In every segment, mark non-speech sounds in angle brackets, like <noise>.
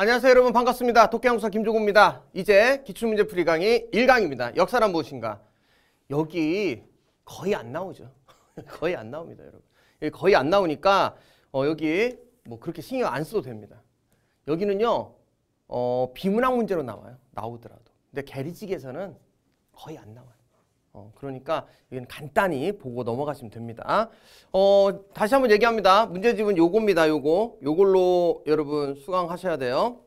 안녕하세요 여러분 반갑습니다. 독해양국사 김종호입니다. 이제 기출문제 풀이 강의 1강입니다. 역사란 무엇인가? 여기 거의 안 나오죠. <laughs> 거의 안 나옵니다 여러분. 거의 안 나오니까 어, 여기 뭐 그렇게 신경 안 써도 됩니다. 여기는요 어, 비문학 문제로 나와요. 나오더라도. 근데 게리직에서는 거의 안 나와요. 어, 그러니까 이건 간단히 보고 넘어가시면 됩니다. 어, 다시 한번 얘기합니다. 문제집은 요겁니다. 요거. 요걸로 여러분 수강하셔야 돼요.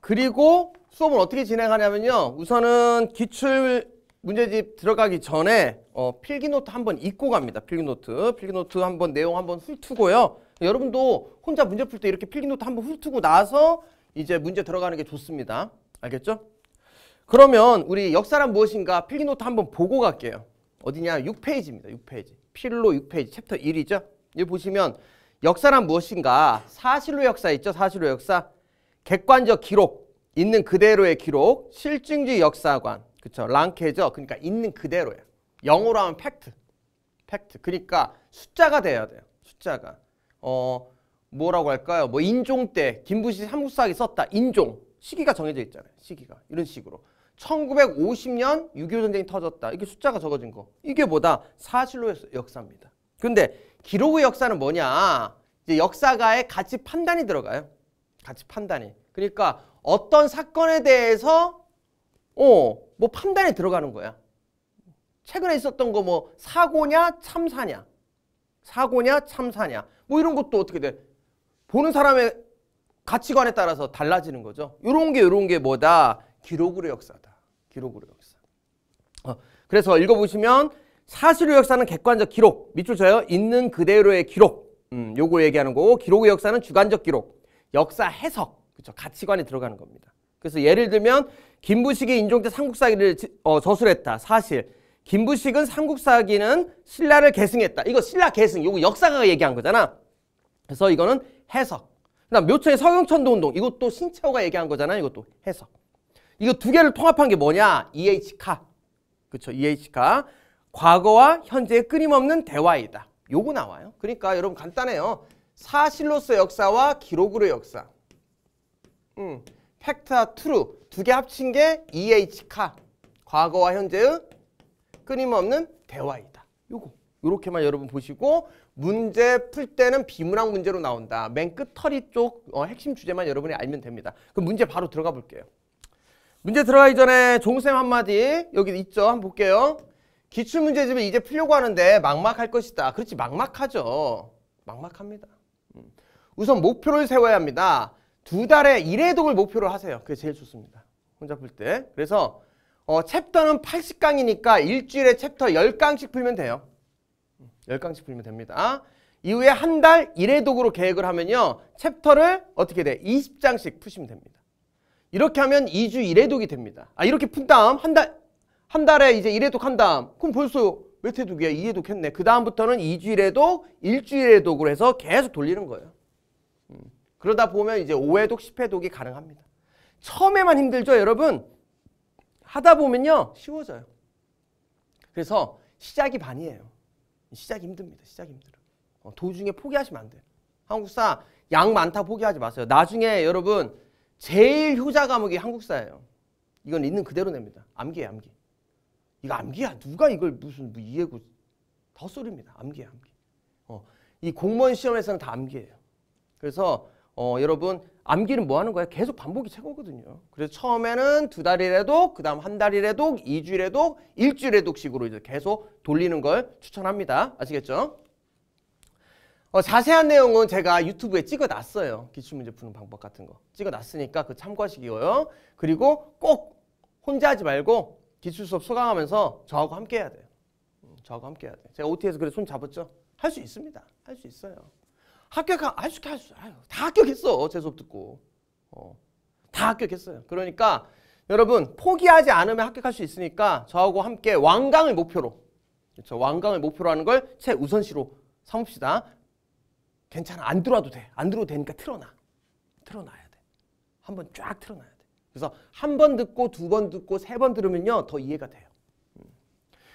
그리고 수업은 어떻게 진행하냐면요. 우선은 기출 문제집 들어가기 전에 어, 필기노트 한번 읽고 갑니다. 필기노트. 필기노트 한번 내용 한번 훑고요. 여러분도 혼자 문제 풀 때 이렇게 필기노트 한번 훑고 나서 이제 문제 들어가는 게 좋습니다. 알겠죠? 그러면 우리 역사란 무엇인가 필기노트 한번 보고 갈게요. 어디냐? 6페이지입니다. 6페이지. 필로 6페이지 챕터 1이죠. 여기 보시면 역사란 무엇인가? 사실로 역사 있죠? 사실로 역사. 객관적 기록, 있는 그대로의 기록, 실증주의 역사관. 그쵸? 랑케죠? 그러니까 있는 그대로예요. 영어로 하면 팩트. 팩트. 그러니까 숫자가 돼야 돼요. 숫자가. 어, 뭐라고 할까요? 뭐 인종 때 김부시 삼국사기 썼다. 인종. 시기가 정해져 있잖아요. 시기가. 이런 식으로. 1950년 6.25 전쟁이 터졌다. 이게 숫자가 적어진 거. 이게 뭐다? 사실로 역사입니다. 근데 기록의 역사는 뭐냐? 이제 역사가의 가치 판단이 들어가요. 가치 판단이. 그러니까 어떤 사건에 대해서 어, 뭐 판단이 들어가는 거야. 최근에 있었던 거 뭐 사고냐 참사냐. 사고냐 참사냐. 뭐 이런 것도 어떻게 돼? 보는 사람의 가치관에 따라서 달라지는 거죠. 요런 게 요런 게 뭐다? 기록으로 역사다. 기록으로 역사. 어, 그래서 읽어보시면 사실의 역사는 객관적 기록. 밑줄 쳐요. 있는 그대로의 기록. 음, 요거 얘기하는 거고 기록의 역사는 주관적 기록. 역사 해석. 그렇죠. 가치관이 들어가는 겁니다. 그래서 예를 들면 김부식이 인종 때 삼국사기를 어, 저술했다. 사실. 김부식은 삼국사기는 신라를 계승했다. 이거 신라 계승. 요거 역사가 얘기한 거잖아. 그래서 이거는 해석. 그다음 묘청의 서경천도 운동. 이것도 신채호가 얘기한 거잖아. 이것도 해석. 이거 두 개를 통합한 게 뭐냐? EH카. 그렇죠. EH카. 과거와 현재의 끊임없는 대화이다. 요거 나와요. 그러니까 여러분 간단해요. 사실로서 역사와 기록으로 역사. 음. 팩트와 트루 두 개 합친 게 EH카. 과거와 현재의 끊임없는 대화이다. 요거. 요렇게만 여러분 보시고 문제 풀 때는 비문학 문제로 나온다. 맨끝터리쪽 어, 핵심 주제만 여러분이 알면 됩니다. 그럼 문제 바로 들어가 볼게요. 문제 들어가기 전에 종쌤 한마디 여기 있죠? 한번 볼게요. 기출문제집을 이제 풀려고 하는데 막막할 것이다. 그렇지 막막하죠. 막막합니다. 음. 우선 목표를 세워야 합니다. 두 달에 1회독을 목표로 하세요. 그게 제일 좋습니다. 혼자 풀 때. 그래서 어, 챕터는 80강이니까 일주일에 챕터 10강씩 풀면 돼요. 10강씩 풀면 됩니다. 이후에 한 달 1회독으로 계획을 하면요. 챕터를 어떻게 돼? 20장씩 푸시면 됩니다. 이렇게 하면 2주 1회독이 됩니다. 아 이렇게 푼 다음 한달 한 달에 이제 1회독 한 다음 그럼 벌써 몇 회독이야? 2회독 했네. 그 다음부터는 2주 1회독, 일주일 회독으로 해서 계속 돌리는 거예요. 음. 그러다 보면 이제 5회독, 10회독이 가능합니다. 처음에만 힘들죠, 여러분? 하다 보면요, 쉬워져요. 그래서 시작이 반이에요. 시작이 힘듭니다. 시작이 힘들어. 요 어, 도중에 포기하시면 안 돼요. 한국사 양 많다 포기하지 마세요. 나중에 여러분 제일 효자 과목이 한국사예요. 이건 있는 그대로 냅니다. 암기예 암기. 이거 암기야. 누가 이걸 무슨 뭐 이해고 덧소리입니다. 암기예 암기. 어, 이 공무원 시험에서는 다 암기예요. 그래서 어, 여러분 암기는 뭐 하는 거야? 계속 반복이 최고거든요. 그래서 처음에는 두 달이라도 그다음 한 달이라도 이주라도일주일에도식으로 이제 계속 돌리는 걸 추천합니다. 아시겠죠? 어, 자세한 내용은 제가 유튜브에 찍어놨어요. 기출문제 푸는 방법 같은 거. 찍어놨으니까 그 참고하시기고요. 그리고 꼭 혼자 하지 말고 기출 수업 수강하면서 저하고 함께 해야 돼요. 음, 저하고 함께 해야 돼요. 제가 OT에서 그래 손 잡았죠? 할 수 있습니다. 할 수 있어요. 합격하, 할수 있게 할수 아유, 다 합격했어. 제 수업 듣고. 어, 다 합격했어요. 그러니까 여러분 포기하지 않으면 합격할 수 있으니까 저하고 함께 완강을 목표로 그렇죠? 완강을 목표로 하는 걸 최우선시로 삼읍시다. 괜찮아 안 들어와도 돼. 안 들어도 되니까 틀어놔. 틀어놔야 돼. 한번 쫙 틀어놔야 돼. 그래서 한 번 듣고 두 번 듣고 세 번 들으면요 더 이해가 돼요. 음.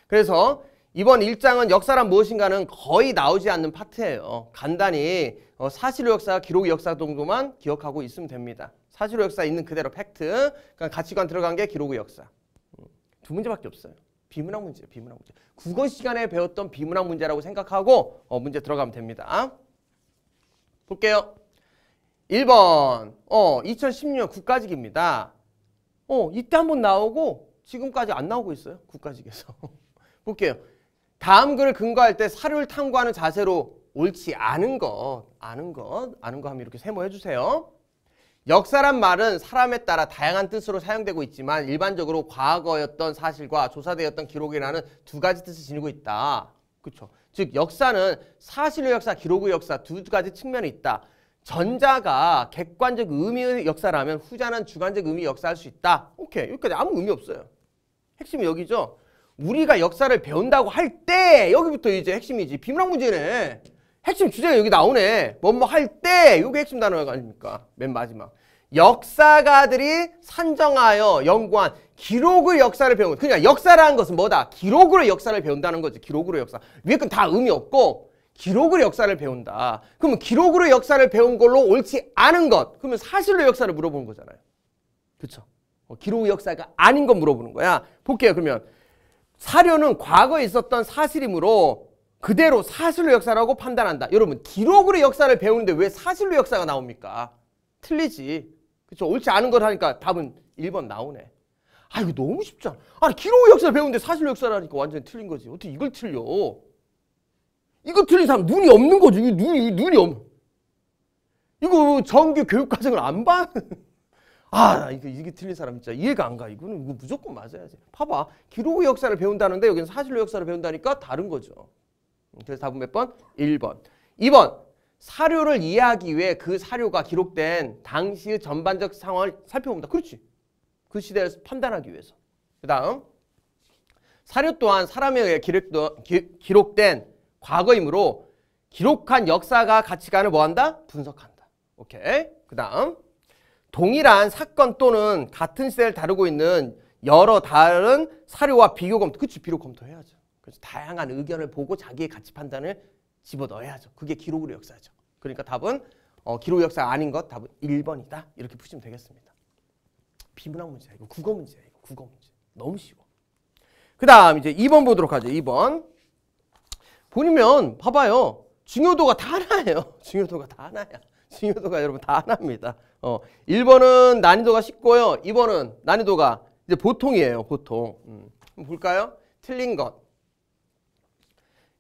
그래서 이번 1장은 역사란 무엇인가는 거의 나오지 않는 파트예요. 어, 간단히 어, 사실 역사, 기록 역사 정도만 기억하고 있으면 됩니다. 사실 역사 있는 그대로 팩트, 그러니까 가치관 들어간 게 기록의 역사. 음. 두 문제밖에 없어요. 비문학 문제, 비문학 문제. 국어 시간에 배웠던 비문학 문제라고 생각하고 어, 문제 들어가면 됩니다. 볼게요. 1번 어 2016년 국가직입니다. 어 이때 한번 나오고 지금까지 안 나오고 있어요. 국가직에서. <laughs> 볼게요. 다음 글을 근거할 때 사료를 탐구하는 자세로 옳지 않은 것, 아는 것, 아는 거 하면 이렇게 세모해 주세요. 역사란 말은 사람에 따라 다양한 뜻으로 사용되고 있지만 일반적으로 과거였던 사실과 조사되었던 기록이라는 두 가지 뜻을 지니고 있다. 그렇죠. 즉 역사는 사실의 역사, 기록의 역사 두 가지 측면이 있다. 전자가 객관적 의미의 역사라면 후자는 주관적 의미 의 역사할 수 있다. 오케이. 여기까지 아무 의미 없어요. 핵심이 여기죠. 우리가 역사를 배운다고 할 때 여기부터 이제 핵심이지. 비문학 문제네. 핵심 주제가 여기 나오네. 뭐 뭐 할 때 이게 핵심 단어 가 아닙니까? 맨 마지막. 역사가들이 산정하여 연구한 기록의 역사를 배운 그러니까 역사라는 것은 뭐다? 기록으로 역사를 배운다는 거지. 기록으로 역사. 위에 건 다 의미 없고 기록으로 역사를 배운다. 그러면 기록으로 역사를 배운 걸로 옳지 않은 것. 그러면 사실로 역사를 물어보는 거잖아요. 그렇죠? 기록의 역사가 아닌 건 물어보는 거야. 볼게요. 그러면 사료는 과거에 있었던 사실이므로 그대로 사실로 역사라고 판단한다. 여러분 기록으로 역사를 배우는데 왜 사실로 역사가 나옵니까? 틀리지. 그렇죠? 옳지 않은 걸 하니까 답은 1번 나오네. 아 이거 너무 쉽잖아. 아니 기록 역사를 배우는데 사실 역사라니까 완전 틀린 거지. 어떻게 이걸 틀려? 이거 틀린 사람 눈이 없는 거지. 눈이 눈이 없. 이거 정규 교육 과정을 안 봐. <laughs> 아, 이거 이게 틀린 사람 진짜 이해가 안 가. 이거는 이거 무조건 맞아야지. 봐봐. 기록 역사를 배운다는데 여기는 사실 역사를 배운다니까 다른 거죠. 음, 그래서 답은 몇 번? 1번. 2번. 사료를 이해하기 위해 그 사료가 기록된 당시의 전반적 상황을 살펴봅니다. 그렇지. 그시대에 판단하기 위해서. 그 다음 사료 또한 사람에 의해 기록 기, 록된 과거이므로 기록한 역사가 가치관을 뭐한다? 분석한다. 오케이. 그 다음 동일한 사건 또는 같은 시대를 다루고 있는 여러 다른 사료와 비교 검토. 그치. 비교 검토해야죠. 그래서 다양한 의견을 보고 자기의 가치 판단을 집어넣어야죠. 그게 기록으로 역사죠. 그러니까 답은 어, 기록 역사 아닌 것 답은 1번이다. 이렇게 푸시면 되겠습니다. 비문학 문제야. 이거 국어 문제야. 이거 국어 문제. 너무 쉬워. 그다음 이제 2번 보도록 하죠. 2번. 보면 봐봐요. 중요도가 다 하나예요. <laughs> 중요도가 다 하나야. 중요도가 여러분 다 하나입니다. 어, 1번은 난이도가 쉽고요. 2번은 난이도가 이제 보통이에요. 보통. 음. 볼까요? 틀린 것.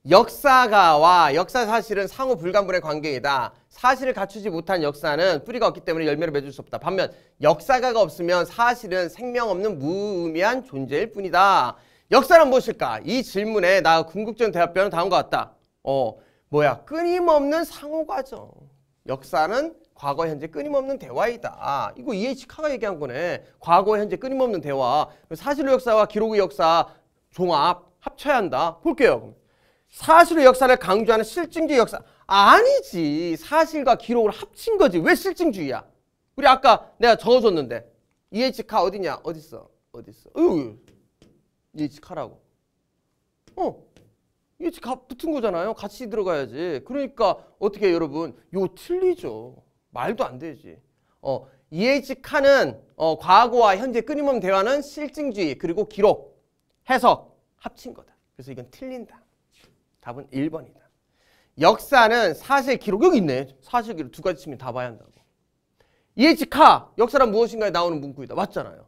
역사가와 역사 사실은 상호 불가분의 관계이다. 사실을 갖추지 못한 역사는 뿌리가 없기 때문에 열매를 맺을 수 없다. 반면 역사가가 없으면 사실은 생명 없는 무의미한 존재일 뿐이다. 역사란 무엇일까? 이 질문에 나 궁극적인 대답변은 다음과 같다. 어, 뭐야? 끊임없는 상호 과정. 역사는 과거 현재 끊임없는 대화이다. 이거 이에치카가 얘기한 거네. 과거 현재 끊임없는 대화. 사실로 역사와 기록의 역사 종합 합쳐야 한다. 볼게요. 사실의 역사를 강조하는 실증주의 역사 아니지 사실과 기록을 합친 거지 왜 실증주의야 우리 아까 내가 적어줬는데 EH 카 어디냐 어딨어 어딨어 으유 EH 카라고 어 EH 카 붙은 거잖아요 같이 들어가야지 그러니까 어떻게 여러분 요 틀리죠 말도 안 되지 어 EH 카는 어, 과거와 현재 끊임없는 대화는 실증주의 그리고 기록 해석 합친 거다 그래서 이건 틀린다 답은 1번이다. 역사는 사실 기록 여기 있네. 사실 기록 두 가지 치면 다 봐야 한다고. 이에치카 역사란 무엇인가에 나오는 문구이다. 맞잖아요.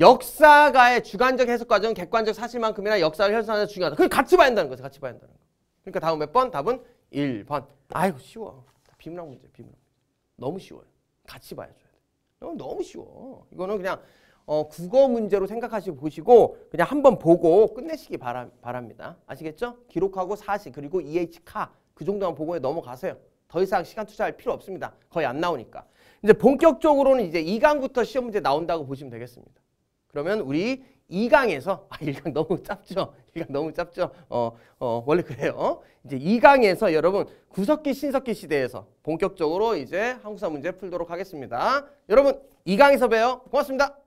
역사가의 주관적 해석 과정은 객관적 사실만큼이나 역사를 혈산하는 중요하다. 그걸 같이 봐야 한다는 거죠. 같이 봐야 한다는 거. 그러니까 다음 몇 번? 답은 1번. 아이고 쉬워. 비문학 문제, 비문학 너무 쉬워요. 같이 봐야죠. 너무 쉬워. 이거는 그냥 어, 국어 문제로 생각하시고 보시고 그냥 한번 보고 끝내시기 바람 바랍니다. 아시겠죠? 기록하고 사시 그리고 EH 카그 정도만 보고 넘어가세요. 더 이상 시간 투자할 필요 없습니다. 거의 안 나오니까. 이제 본격적으로는 이제 2강부터 시험 문제 나온다고 보시면 되겠습니다. 그러면 우리 2강에서 아 1강 너무 짧죠? 1강 너무 짧죠? 어, 어 원래 그래요. 이제 2강에서 여러분 구석기 신석기 시대에서 본격적으로 이제 한국사 문제 풀도록 하겠습니다. 여러분 2강에서 봬요. 고맙습니다.